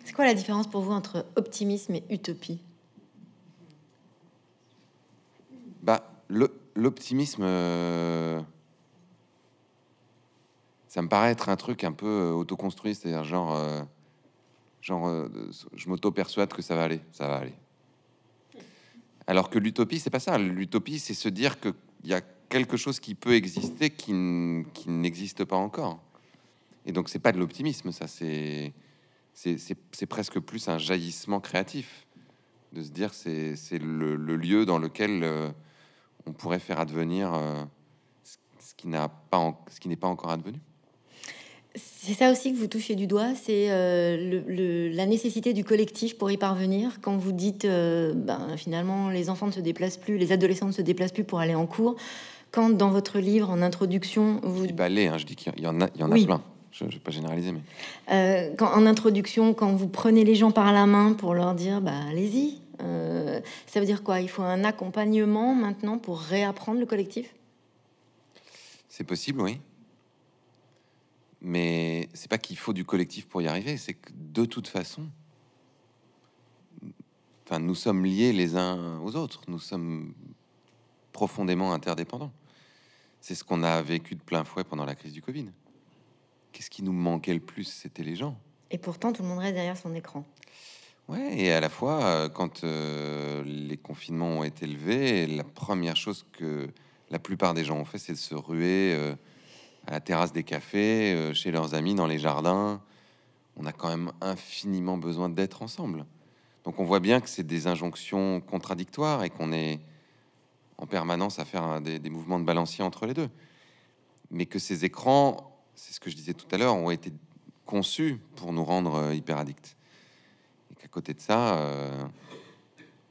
S1: C'est quoi la différence pour vous entre optimisme et utopie
S2: Bah, l'optimisme... Euh, ça me paraît être un truc un peu euh, autoconstruit, c'est-à-dire genre, euh, genre euh, je m'auto-persuade que ça va aller, ça va aller. Alors que l'utopie, c'est pas ça. L'utopie, c'est se dire qu'il y a quelque chose qui peut exister qui n'existe pas encore. Et donc, c'est pas de l'optimisme, ça, c'est c'est presque plus un jaillissement créatif de se dire c'est le, lieu dans lequel on pourrait faire advenir ce qui n'a pas ce qui n'est pas encore advenu.
S1: C'est ça aussi que vous touchez du doigt, c'est euh, la nécessité du collectif pour y parvenir. Quand vous dites, euh, ben, finalement, les enfants ne se déplacent plus, les adolescents ne se déplacent plus pour aller en cours. Quand dans votre livre, en introduction, vous...
S2: Je dis hein, je dis qu'il y en a, en a plein. Je ne vais pas généraliser, mais...
S1: Euh, en introduction, quand vous prenez les gens par la main pour leur dire, bah, allez-y, ça veut dire quoi Il faut un accompagnement maintenant pour réapprendre le collectif
S2: C'est possible, oui. Mais c'est pas qu'il faut du collectif pour y arriver, c'est que de toute façon, enfin, nous sommes liés les uns aux autres, nous sommes profondément interdépendants. C'est ce qu'on a vécu de plein fouet pendant la crise du Covid. Qu'est-ce qui nous manquait le plus C'était les gens.
S1: Et pourtant, tout le monde reste derrière son écran.
S2: Ouais, et à la fois, euh, quand euh, les confinements ont été levés, la première chose que la plupart des gens ont fait, c'est de se ruer. Euh, à la terrasse des cafés, euh, chez leurs amis, dans les jardins. On a quand même infiniment besoin d'être ensemble. Donc on voit bien que c'est des injonctions contradictoires et qu'on est en permanence à faire des, mouvements de balancier entre les deux. Mais que ces écrans, c'est ce que je disais tout à l'heure, ont été conçus pour nous rendre euh, hyper addicts. Et qu'à côté de ça, euh,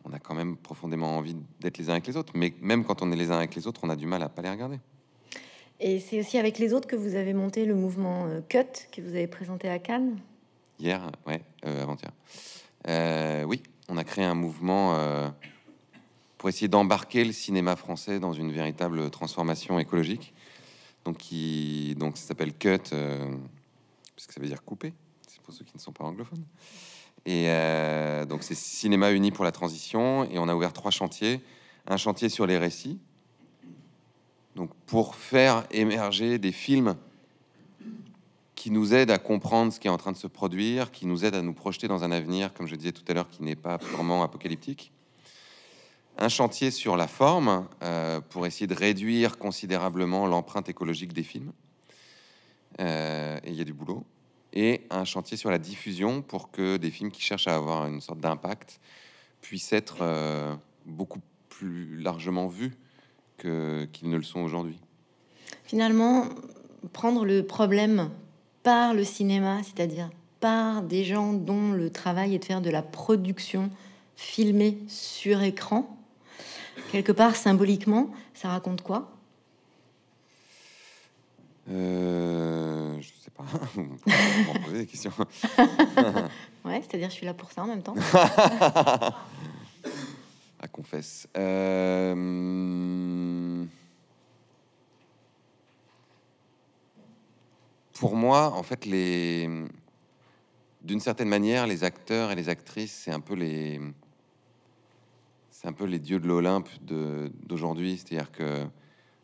S2: on a quand même profondément envie d'être les uns avec les autres. Mais même quand on est les uns avec les autres, on a du mal à pas les regarder.
S1: Et c'est aussi avec les autres que vous avez monté le mouvement euh, Cut que vous avez présenté à Cannes
S2: Hier, ouais, euh, avant-hier. Euh, oui, on a créé un mouvement pour essayer d'embarquer le cinéma français dans une véritable transformation écologique. Donc, qui, donc ça s'appelle Cut, parce que ça veut dire couper, c'est pour ceux qui ne sont pas anglophones. Et donc c'est Cinéma Uni pour la transition, et on a ouvert trois chantiers. Un chantier sur les récits, donc pour faire émerger des films qui nous aident à comprendre ce qui est en train de se produire, qui nous aident à nous projeter dans un avenir, comme je disais tout à l'heure, qui n'est pas purement apocalyptique. Un chantier sur la forme euh, pour essayer de réduire considérablement l'empreinte écologique des films. Euh, et il y a du boulot. Et un chantier sur la diffusion pour que des films qui cherchent à avoir une sorte d'impact puissent être euh, beaucoup plus largement vus qu'ils ne le sont aujourd'hui
S1: Finalement, prendre le problème par le cinéma, c'est-à-dire par des gens dont le travail est de faire de la production filmée sur écran, quelque part symboliquement, ça raconte quoi
S2: euh, je sais pas. Vous [laughs] poser des questions. ouais,
S1: c'est-à-dire je suis là pour ça en même temps. [laughs]
S2: confesse. Euh, pour moi, en fait, les... d'une certaine manière, les acteurs et les actrices, c'est un peu les, c'est un peu les dieux de l'Olympe d'aujourd'hui. C'est-à-dire que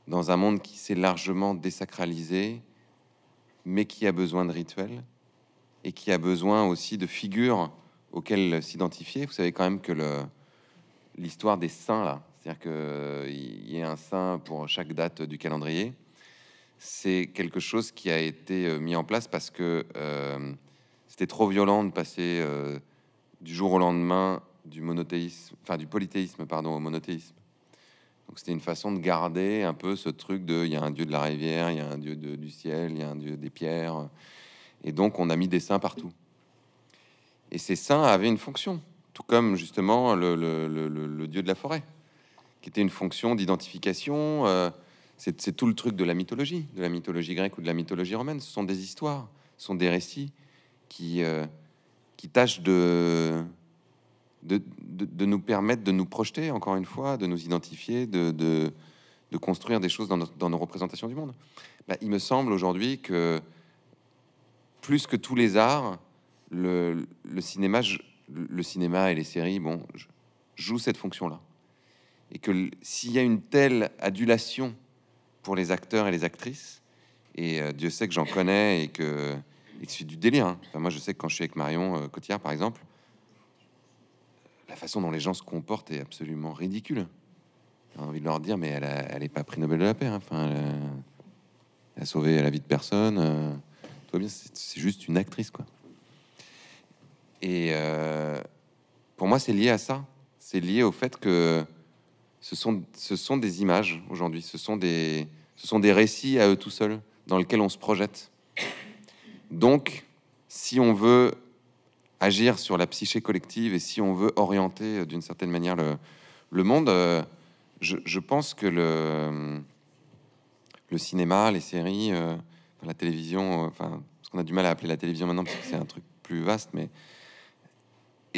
S2: dans un monde qui s'est largement désacralisé, mais qui a besoin de rituels et qui a besoin aussi de figures auxquelles s'identifier. Vous savez quand même que le, l'histoire des saints, là. C'est-à-dire qu'il euh, y a un saint pour chaque date du calendrier. C'est quelque chose qui a été euh, mis en place parce que euh, c'était trop violent de passer du jour au lendemain du monothéisme, enfin du polythéisme, pardon, au monothéisme. Donc c'était une façon de garder un peu ce truc de il y a un dieu de la rivière, il y a un dieu du ciel, il y a un dieu des pierres. Et donc on a mis des saints partout. Et ces saints avaient une fonction comme justement le, dieu de la forêt, qui était une fonction d'identification. Euh, c'est tout le truc de la mythologie, de la mythologie grecque ou de la mythologie romaine. Ce sont des histoires, ce sont des récits qui, euh, qui tâchent de de, nous permettre de nous projeter, encore une fois, de nous identifier, de, de, construire des choses dans, nos représentations du monde. Bah, il me semble aujourd'hui que plus que tous les arts, le cinéma le, cinéma et les séries, bon, jouent cette fonction-là. Et que s'il y a une telle adulation pour les acteurs et les actrices, et euh, Dieu sait que j'en connais et que, c'est du délire. Hein. moi, je sais que quand je suis avec Marion euh, Cotillard, par exemple, la façon dont les gens se comportent est absolument ridicule. J'ai envie de leur dire, mais elle n'est pas prix Nobel de la paix. Hein. Enfin, euh, elle a, sauvé la vie de personne. bien, c'est juste une actrice, quoi. Et euh, pour moi, c'est lié à ça. C'est lié au fait que ce sont, ce sont des images aujourd'hui, ce, sont des, ce sont des récits à eux tout seuls dans lesquels on se projette. Donc, si on veut agir sur la psyché collective et si on veut orienter euh, d'une certaine manière le, le monde, euh, je, je, pense que le, le cinéma, les séries, la télévision, enfin, ce qu'on a du mal à appeler la télévision maintenant, parce que c'est un truc plus vaste, mais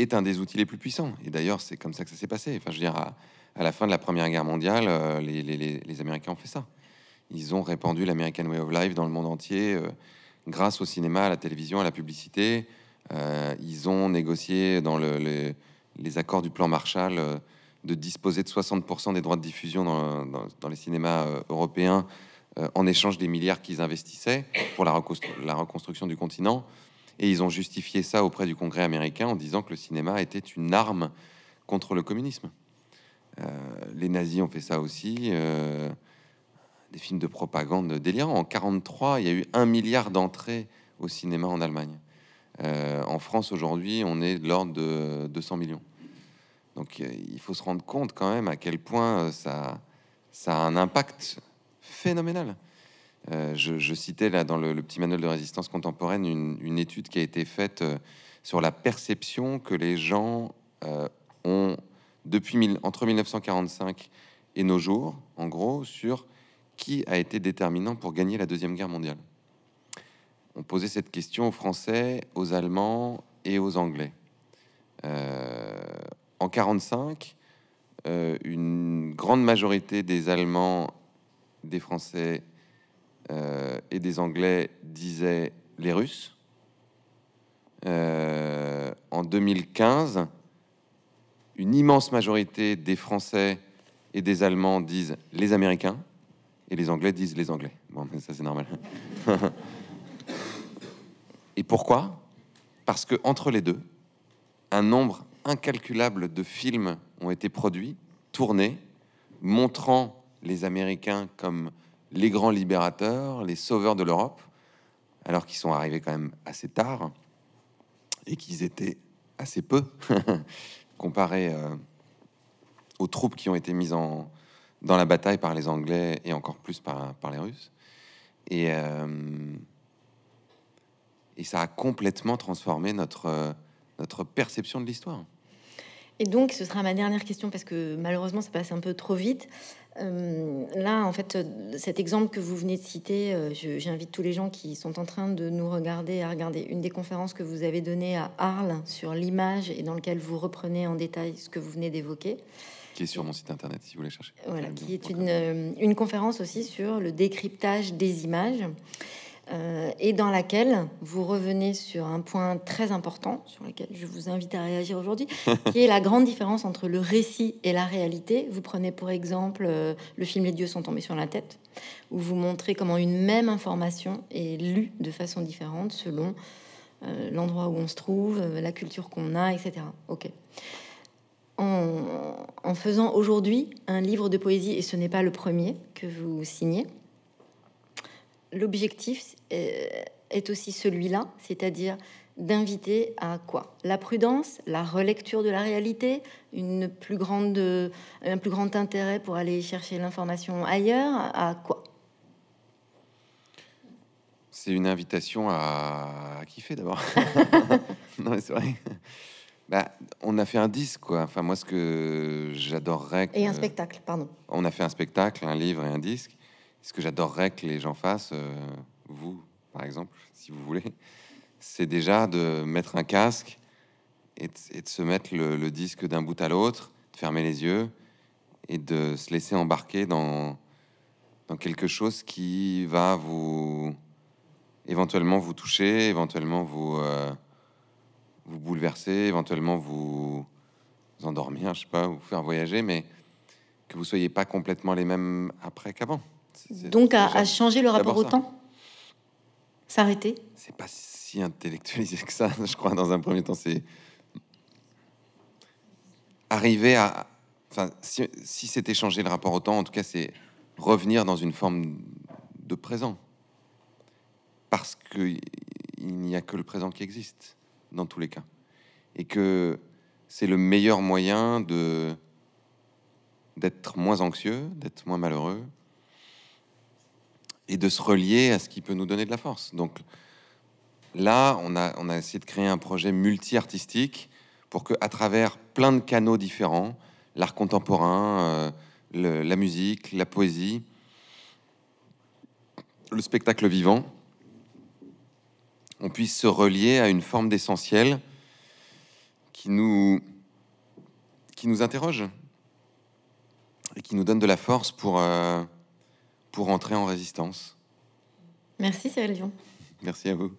S2: est un des outils les plus puissants. Et d'ailleurs, c'est comme ça que ça s'est passé. Enfin, je veux dire, à, la fin de la Première Guerre mondiale, euh, les, les, les, Américains ont fait ça. Ils ont répandu l'American Way of Life dans le monde entier euh, grâce au cinéma, à la télévision, à la publicité. Euh, ils ont négocié dans les accords du plan Marshall de disposer de 60% des droits de diffusion dans, dans, les cinémas européens en échange des milliards qu'ils investissaient pour la, la reconstruction du continent. Et ils ont justifié ça auprès du Congrès américain en disant que le cinéma était une arme contre le communisme. Euh, les nazis ont fait ça aussi. Euh, des films de propagande délirants. En 1943, il y a eu un milliard d'entrées au cinéma en Allemagne. Euh, en France, aujourd'hui, on est de l'ordre de 200 millions. Donc il faut se rendre compte quand même à quel point ça a un impact phénoménal. Euh, je, citais là dans le, petit manuel de résistance contemporaine une, étude qui a été faite euh, sur la perception que les gens euh, ont depuis mille, entre 1945 et nos jours, en gros, sur qui a été déterminant pour gagner la Deuxième Guerre mondiale. On posait cette question aux Français, aux Allemands et aux Anglais. en 1945, une grande majorité des Allemands, des Français euh, et des Anglais disaient les Russes. Euh, en 2015, une immense majorité des Français et des Allemands disent les Américains et les Anglais disent les Anglais. Bon, ça c'est normal. [laughs] et pourquoi Parce que entre les deux, un nombre incalculable de films ont été produits, tournés, montrant les Américains comme les grands libérateurs, les sauveurs de l'Europe, alors qu'ils sont arrivés quand même assez tard et qu'ils étaient assez peu [laughs] comparés euh, aux troupes qui ont été mises en, dans la bataille par les Anglais et encore plus par, par les Russes. Et, euh, et ça a complètement transformé notre, euh, notre perception de l'histoire.
S1: Et donc, ce sera ma dernière question parce que malheureusement, ça passe un peu trop vite. Euh, là, en fait, cet exemple que vous venez de citer, euh, j'invite tous les gens qui sont en train de nous regarder à regarder une des conférences que vous avez donnée à Arles sur l'image et dans laquelle vous reprenez en détail ce que vous venez d'évoquer.
S2: Qui est sur mon site internet si vous voulez chercher.
S1: Voilà, qui est une, euh, une conférence aussi sur le décryptage des images. Euh, et dans laquelle vous revenez sur un point très important, sur lequel je vous invite à réagir aujourd'hui, [laughs] qui est la grande différence entre le récit et la réalité. Vous prenez pour exemple euh, le film Les dieux sont tombés sur la tête, où vous montrez comment une même information est lue de façon différente selon euh, l'endroit où on se trouve, la culture qu'on a, etc. Ok. en faisant aujourd'hui un livre de poésie, et ce n'est pas le premier que vous signez, l'objectif euh, est aussi celui-là, c'est-à-dire d'inviter à quoi La prudence, la relecture de la réalité, une plus grande, euh, un plus grand intérêt pour aller chercher l'information ailleurs, à quoi
S2: C'est une invitation à, kiffer d'abord. [laughs] non, c'est vrai. Bah, on a fait un disque, quoi. Enfin, moi, ce que j'adorerais. Et un spectacle, pardon. On a fait un spectacle, un livre et un disque ce que j'adorerais que les gens fassent, euh, vous par exemple, si vous voulez, c'est déjà de mettre un casque et de, se mettre le, disque d'un bout à l'autre, de fermer les yeux et de se laisser embarquer dans, dans quelque chose qui va vous éventuellement vous toucher, éventuellement vous, euh, vous bouleverser, éventuellement vous, vous endormir, je sais pas, vous faire voyager, mais que vous soyez pas complètement les mêmes après qu'avant.
S1: Donc à, changer le rapport au temps S'arrêter C'est pas
S2: si intellectualisé que ça, [laughs] je crois, dans un premier temps. C'est arriver à... Enfin, si, si c'était changer le rapport au temps, en tout cas, c'est revenir dans une forme de présent. Parce que il n'y a que le présent qui existe, dans tous les cas. Et que c'est le meilleur moyen de d'être moins anxieux, d'être moins malheureux, et de se relier à ce qui peut nous donner de la force. Donc là, on a, on a essayé de créer un projet multi-artistique pour que, à travers plein de canaux différents, l'art contemporain, euh, la musique, la poésie, le spectacle vivant, on puisse se relier à une forme d'essentiel qui nous, qui nous interroge et qui nous donne de la force pour, euh, pour entrer en résistance.
S1: Merci Cyril Dion.
S2: Merci à vous.